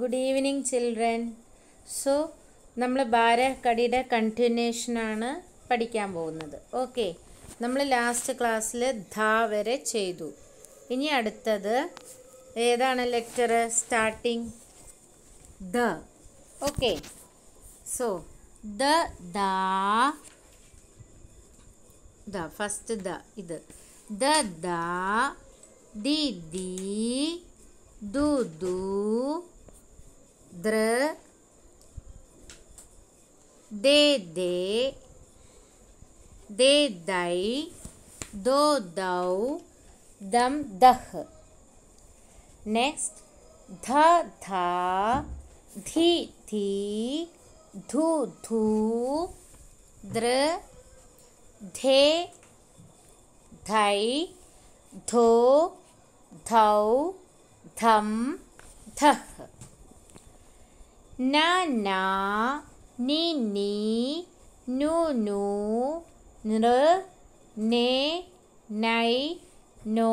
Good evening children so നമ്മൾ ഭാരക്കടിയുടെ കണ്ടിന്യൂഷനാണ് പഠിക്കാൻ പോകുന്നത് ഓക്കെ നമ്മൾ ലാസ്റ്റ് ക്ലാസ്സിൽ ധ വരെ ചെയ്തു ഇനി അടുത്തത് ഏതാണ് lecture starting the okay so the the first the ഇത് ദ ദ ദി ദി ദു ദു द्र दे दे दे दई दो दौ दम दह नेक्स्ट ध धा धी धी धू धू द्र धे धई धो धौ धम धह नी नीनी नू नृ ने नई नो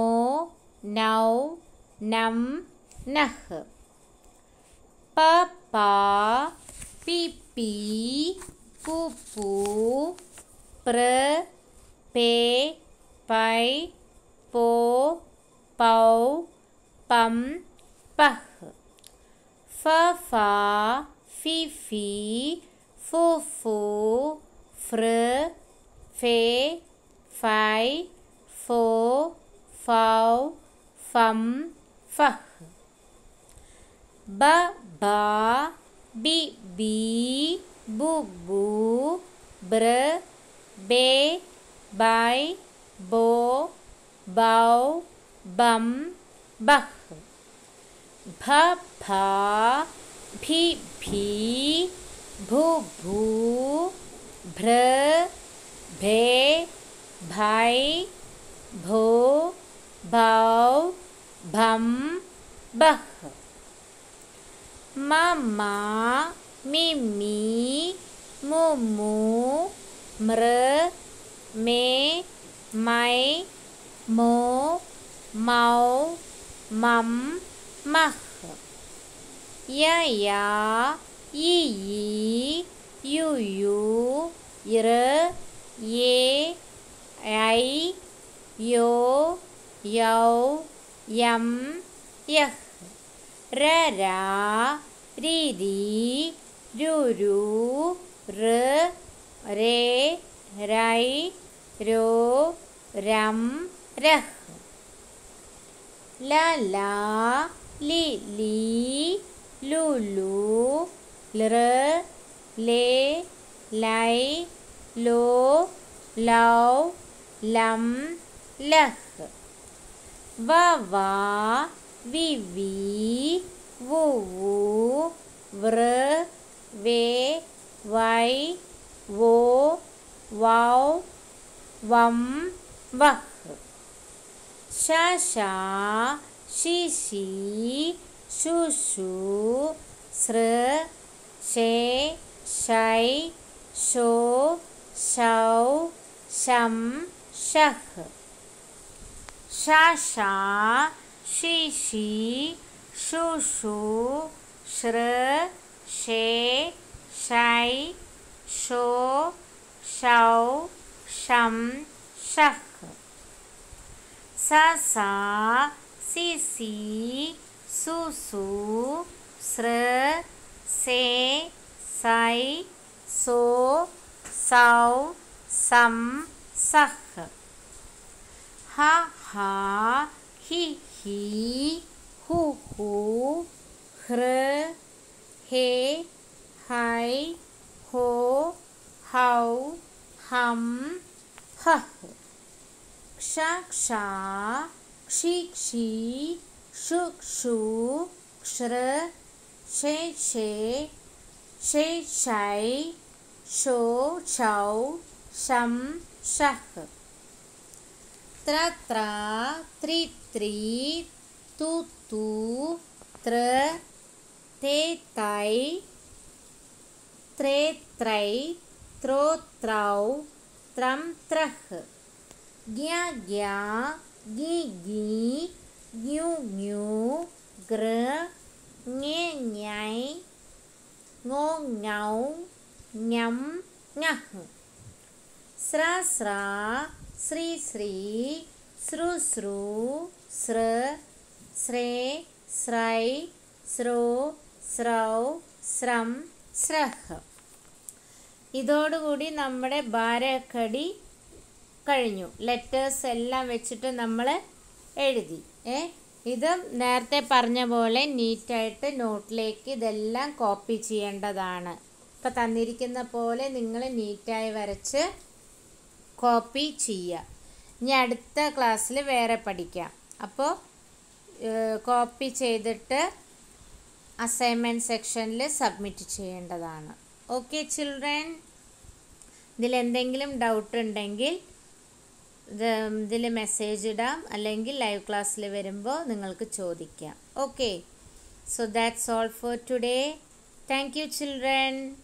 नौ नम नह पी पू पू प्र पे पै पो पौ पम पह fa fa, fi fi, fo fo, fr, fe, fi, fo, fau, fum, fuh. Ba ba, bi bi, bu bu, br, be, by, bo, bow, bum, bah. พพพิพิบุบุพรเบไบโบบ่าวบัมบักมามามิมีมูมูมรเมไมโมเมามัม mah ya ya i i yu yu ir ye ai yo yau yam yah ra ra ri ri ru ru r re rai ro ram rah la la ली ली लू लू लर ले लाई लो लौ lump लह व वा V V वो वो व्र वे वै वो वाव वम वह श शा ಶಿಶಿ ಶುಶು ಸೃ ಶೇ ಶೈ ಶೋ ಶೌ ಶಂ ಶಃ ಶಶಾ ಶಿಶಿ ಶುಶು ಶೃ ಶೇ ಶೈ ಶೋ ಶೌ ಶಂ ಶಃ ಸಸಾ सु सु स्र से साई सो साउ सम சஹ் हा हा हि हि हु हु ह्र हे हाय हो हौ हम हह क्ष क्षि क्षि क्षु क्षु क्षर क्षे क्षे क्षे शो त्र त्रि त्रि तु तु त्र ते त्रे त्रै त्रं त्रः ज्ञा ज्ञा ഗി ഗി ഗ്യു ഗ്യു ഗ്ര ഞെ ഞൈ ngô ngầu nhắm ngah sra sra sri sri sru sru sr sre srai sro srau sram srah ഇതോടുകൂടി നമ്മുടെ ഭാരക്കടി കഴിഞ്ഞു ലെറ്റേഴ്സ് എല്ലാം വെച്ചിട്ട് നമ്മൾ എഴുതി ഏ ഇത് നേരത്തെ പറഞ്ഞ പോലെ നീറ്റായിട്ട് നോട്ടിലേക്ക് ഇതെല്ലാം കോപ്പി ചെയ്യേണ്ടതാണ് ഇപ്പം തന്നിരിക്കുന്ന പോലെ നിങ്ങൾ നീറ്റായി വരച്ച് കോപ്പി ചെയ്യുക ഇനി അടുത്ത ക്ലാസ്സിൽ വേറെ പഠിക്കാം അപ്പോൾ കോപ്പി ചെയ്തിട്ട് അസൈൻമെൻറ്റ് സെക്ഷനിൽ സബ്മിറ്റ് ചെയ്യേണ്ടതാണ് ഓക്കെ ചിൽഡ്രൻ ഇതിലെന്തെങ്കിലും ഡൗട്ട് ഉണ്ടെങ്കിൽ ഇതിൽ മെസ്സേജ് ഇടാം അല്ലെങ്കിൽ ലൈവ് ക്ലാസ്സിൽ വരുമ്പോൾ നിങ്ങൾക്ക് ചോദിക്കാം okay so that's all for today thank you children